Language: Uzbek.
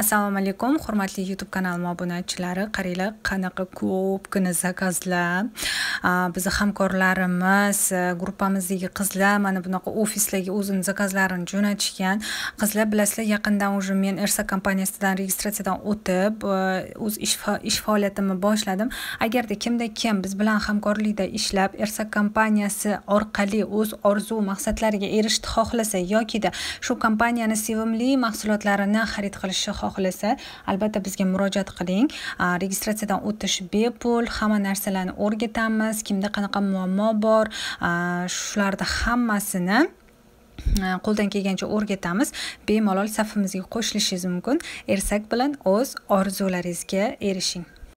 assalomu alaykum hurmatli youtube kanalim obunachilari qaranglar qanaqa ko'pgina zakazlar bizni hamkorlarimiz e, gruppamizdagi qizlar mana bunaqa ofislarga o'zini zakazlarini jo'natishgan qizlar bilasizlar yaqindan уже men rsa kompaniyasidan registratsiyadan o'tib e, o'z ish faoliyatimni boshladim agarda kimda kim biz bilan hamkorlikda ishlab rsa kompaniyasi orqali o'z orzu maqsadlariga erishishni xohlasa yokida shu kompaniyani sevimli mahsulotlarini xarid qilishni xohlasa albatta bizga murojaat qiling registratsiyadan o'tish bepul hamma narsalarni o'rgatamiz kimda qanaqa muammo bor shularni hammasini qo'ldan kelgancha o'rgatamiz bemalol safimizga qo'shilishingiz mumkin ersak bilan o'z orzularingizga erishing